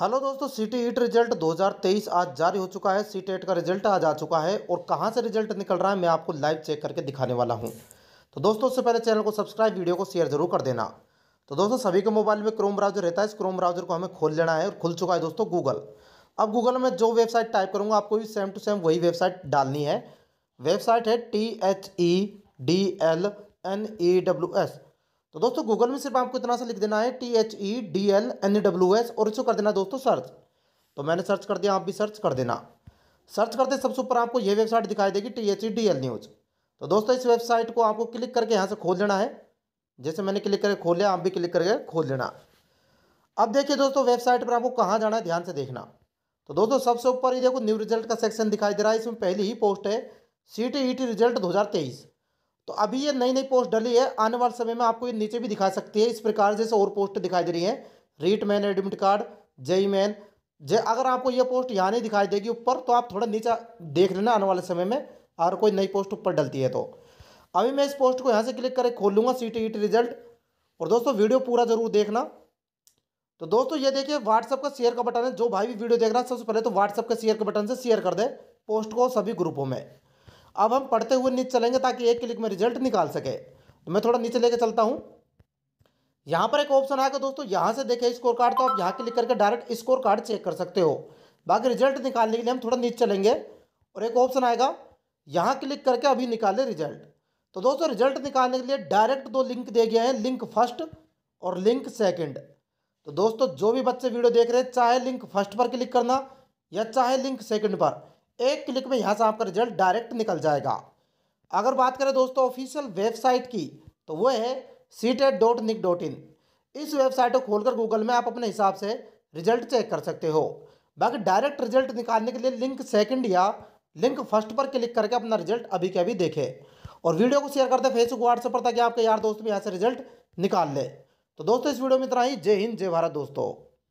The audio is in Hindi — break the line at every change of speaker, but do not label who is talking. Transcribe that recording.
हेलो दोस्तों सिटी ईट रिजल्ट 2023 आज जारी हो चुका है सीट एट का रिजल्ट आज आ चुका है और कहां से रिजल्ट निकल रहा है मैं आपको लाइव चेक करके दिखाने वाला हूं तो दोस्तों उससे पहले चैनल को सब्सक्राइब वीडियो को शेयर जरूर कर देना तो दोस्तों सभी के मोबाइल में क्रोम ब्राउजर रहता है इस क्रोम ब्राउजर को हमें खोल लेना है और खुल चुका है दोस्तों गूगल अब गूगल में जो वेबसाइट टाइप करूँगा आपको भी सेम टू सेम वही वेबसाइट डालनी है वेबसाइट है T H E D L N E W S तो दोस्तों गूगल में सिर्फ आपको इतना सा लिख देना है T H E D L N W S और इसको कर देना दोस्तों सर्च तो मैंने सर्च कर दिया आप भी सर्च कर देना सर्च करते सबसे ऊपर आपको ये वेबसाइट दिखाई देगी T H E D L news तो दोस्तों इस वेबसाइट को आपको क्लिक करके यहाँ से खोल लेना है जैसे मैंने क्लिक करके खोल लिया आप भी क्लिक करके खोल लेना अब देखिए दोस्तों वेबसाइट पर आपको कहाँ जाना है ध्यान से देखना तो दोस्तों सबसे ऊपर ये देखो न्यू रिजल्ट का सेक्शन दिखाई दे रहा है इसमें पहली ही पोस्ट है C T E T result तेईस तो अभी ये नई नई पोस्ट डली है आने वाले समय में आपको ये नीचे भी दिखा सकती है इस प्रकार जैसे और पोस्ट दिखाई दे रही है REET main admit card JEE main जय अगर आपको ये पोस्ट यहाँ नहीं दिखाई देगी ऊपर तो आप थोड़ा नीचा देख लेना आने वाले समय में और कोई नई पोस्ट ऊपर डलती है तो अभी मैं इस पोस्ट को यहाँ से क्लिक करके खोल लूँगा सी टी रिजल्ट और दोस्तों वीडियो पूरा ज़रूर देखना तो दोस्तों ये देखिए व्हाट्सअप का शेयर का बटन है जो भाई भी वीडियो देख रहा है सबसे पहले तो व्हाट्सअप के शेयर के बटन से शेयर कर दे पोस्ट को सभी ग्रुपों में अब हम पढ़ते हुए नीचे चलेंगे ताकि एक क्लिक में रिजल्ट निकाल सके तो मैं थोड़ा नीचे लेके चलता हूँ यहाँ पर एक ऑप्शन आएगा दोस्तों यहाँ से देखें स्कोर कार्ड तो आप यहाँ क्लिक करके डायरेक्ट स्कोर कार्ड चेक कर सकते हो बाकी रिजल्ट निकालने के लिए हम थोड़ा नीचे चलेंगे और एक ऑप्शन आएगा यहाँ क्लिक करके अभी निकाले रिजल्ट तो दोस्तों रिजल्ट निकालने के लिए डायरेक्ट दो लिंक दे गए हैं लिंक फर्स्ट और लिंक सेकंड तो दोस्तों जो भी बच्चे वीडियो देख रहे हैं चाहे लिंक फर्स्ट पर क्लिक करना या चाहे लिंक सेकंड पर एक क्लिक में यहाँ से आपका रिजल्ट डायरेक्ट निकल जाएगा अगर बात करें दोस्तों ऑफिशियल वेबसाइट की तो वो है सी e इस वेबसाइट को खोलकर गूगल में आप अपने हिसाब से रिजल्ट चेक कर सकते हो बाकी डायरेक्ट रिजल्ट निकालने के लिए लिंक सेकंड या लिंक फर्स्ट पर क्लिक करके अपना रिजल्ट अभी के अभी देखें और वीडियो को शेयर करते फेसबुक व्हाट्सएप पर ताकि आपके यार दोस्त भी यहाँ से रिजल्ट निकाल ले तो दोस्तों इस वीडियो में इतना ही जय हिंद जय भारत दोस्तों